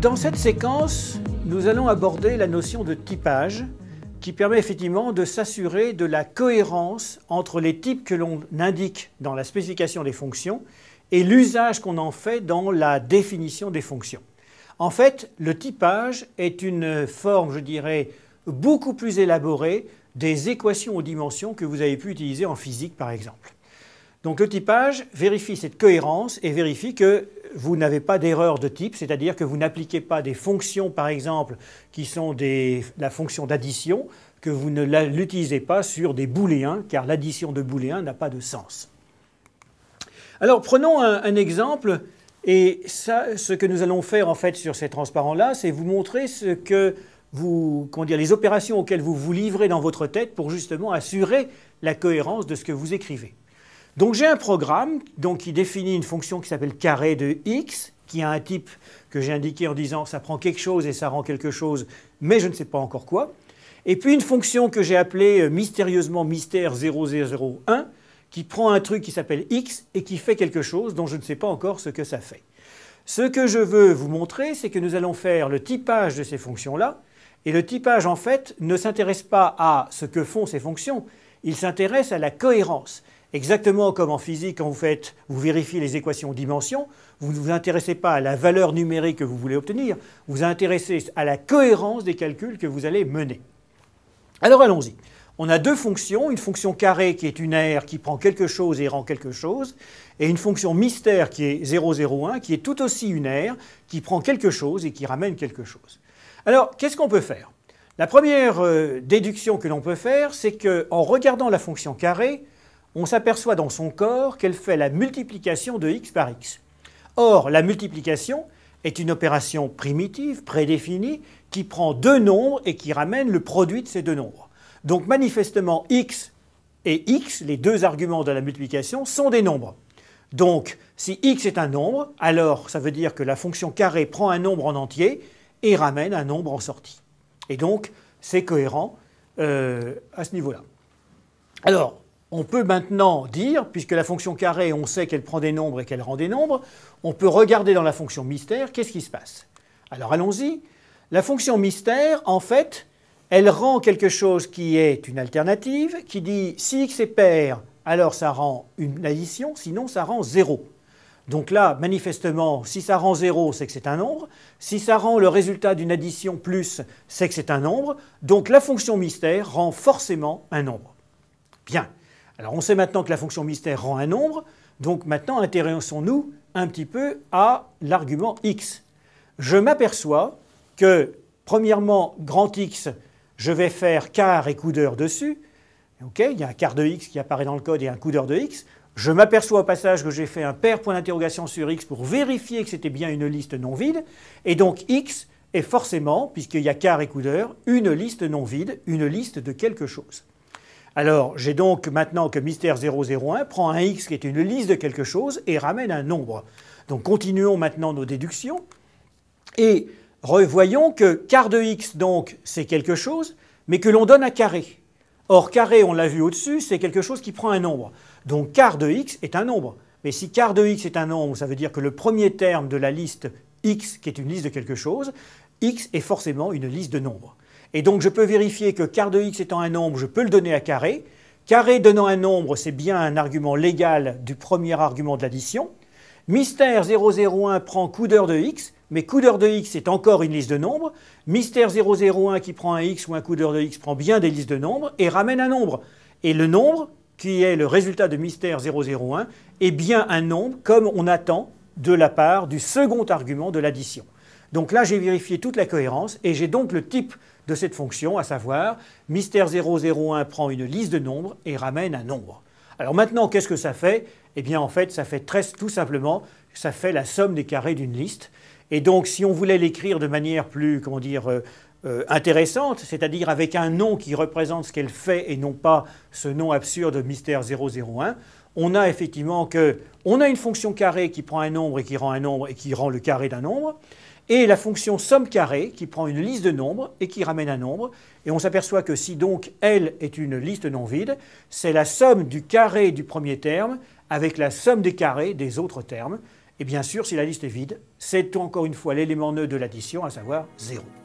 Dans cette séquence, nous allons aborder la notion de typage qui permet effectivement de s'assurer de la cohérence entre les types que l'on indique dans la spécification des fonctions et l'usage qu'on en fait dans la définition des fonctions. En fait, le typage est une forme, je dirais, beaucoup plus élaborée des équations aux dimensions que vous avez pu utiliser en physique, par exemple. Donc le typage vérifie cette cohérence et vérifie que vous n'avez pas d'erreur de type, c'est-à-dire que vous n'appliquez pas des fonctions, par exemple, qui sont la fonction d'addition, que vous ne l'utilisez pas sur des booléens, car l'addition de booléens n'a pas de sens. Alors prenons un, exemple, et ce que nous allons faire en fait sur ces transparents-là, c'est vous montrer ce que vous, dire, les opérations auxquelles vous vous livrez dans votre tête pour justement assurer la cohérence de ce que vous écrivez. Donc j'ai un programme qui définit une fonction qui s'appelle carré de x, qui a un type que j'ai indiqué en disant ça prend quelque chose et ça rend quelque chose, mais je ne sais pas encore quoi. Et puis une fonction que j'ai appelée euh, mystérieusement mystère 0001, qui prend un truc qui s'appelle x et qui fait quelque chose dont je ne sais pas encore ce que ça fait. Ce que je veux vous montrer, c'est que nous allons faire le typage de ces fonctions-là, et le typage, en fait, ne s'intéresse pas à ce que font ces fonctions, il s'intéresse à la cohérence. Exactement comme en physique, quand vous, vous vérifiez les équations dimension, vous ne vous intéressez pas à la valeur numérique que vous voulez obtenir, vous vous intéressez à la cohérence des calculs que vous allez mener. Alors allons-y. On a deux fonctions, une fonction carrée qui est une aire qui prend quelque chose et rend quelque chose, et une fonction mystère qui est 001 qui est tout aussi une aire qui prend quelque chose et qui ramène quelque chose. Alors qu'est-ce qu'on peut faire La première euh, déduction que l'on peut faire, c'est qu'en regardant la fonction carrée, on s'aperçoit dans son corps qu'elle fait la multiplication de x par x. Or, la multiplication est une opération primitive, prédéfinie, qui prend deux nombres et qui ramène le produit de ces deux nombres. Donc manifestement, x et x, les deux arguments de la multiplication, sont des nombres. Donc, si x est un nombre, alors ça veut dire que la fonction carré prend un nombre en entier et ramène un nombre en sortie. Et donc, c'est cohérent euh, à ce niveau-là. Alors, on peut maintenant dire, puisque la fonction carré, on sait qu'elle prend des nombres et qu'elle rend des nombres, on peut regarder dans la fonction mystère qu'est-ce qui se passe. Alors allons-y. La fonction mystère, en fait, elle rend quelque chose qui est une alternative, qui dit si x est pair, alors ça rend une addition, sinon ça rend 0. Donc là, manifestement, si ça rend 0, c'est que c'est un nombre. Si ça rend le résultat d'une addition plus, c'est que c'est un nombre. Donc la fonction mystère rend forcément un nombre. Bien. Alors on sait maintenant que la fonction mystère rend un nombre, donc maintenant intéressons-nous un petit peu à l'argument x. Je m'aperçois que, premièrement, grand X, je vais faire quart et coudeur dessus. il y a un quart de X qui apparaît dans le code et un coudeur de X. Je m'aperçois au passage que j'ai fait un pair point d'interrogation sur X pour vérifier que c'était bien une liste non vide. Et donc X est forcément, puisqu'il y a quart et coudeur, une liste non vide, une liste de quelque chose. Alors, j'ai donc maintenant que Mystère 001 prend un X qui est une liste de quelque chose et ramène un nombre. Donc, continuons maintenant nos déductions et revoyons que quart de X, donc, c'est quelque chose, mais que l'on donne à carré. Or, carré, on l'a vu au-dessus, c'est quelque chose qui prend un nombre. Donc, quart de X est un nombre. Mais si quart de X est un nombre, ça veut dire que le premier terme de la liste X, qui est une liste de quelque chose, X est forcément une liste de nombres. Et donc je peux vérifier que quart de x étant un nombre, je peux le donner à carré. Carré donnant un nombre, c'est bien un argument légal du premier argument de l'addition. Mystère 001 prend coudeur de x, mais coudeur de x est encore une liste de nombres. Mystère 001 qui prend un x ou un coudeur de x prend bien des listes de nombres et ramène un nombre. Et le nombre, qui est le résultat de mystère 001, est bien un nombre comme on attend de la part du second argument de l'addition. Donc là, j'ai vérifié toute la cohérence et j'ai donc le type de cette fonction, à savoir mystère 001 prend une liste de nombres et ramène un nombre. Alors maintenant, qu'est-ce que ça fait Eh bien, en fait, ça fait très, tout simplement, ça fait la somme des carrés d'une liste. Et donc, si on voulait l'écrire de manière plus, comment dire, euh, euh, intéressante, c'est-à-dire avec un nom qui représente ce qu'elle fait et non pas ce nom absurde mystère 001, on a effectivement que a une fonction carré qui prend un nombre et qui rend un nombre et qui rend le carré d'un nombre, et la fonction somme carré qui prend une liste de nombres et qui ramène un nombre. Et on s'aperçoit que si donc L est une liste non vide, c'est la somme du carré du premier terme avec la somme des carrés des autres termes. Et bien sûr, si la liste est vide, c'est encore une fois l'élément nœud de l'addition, à savoir 0.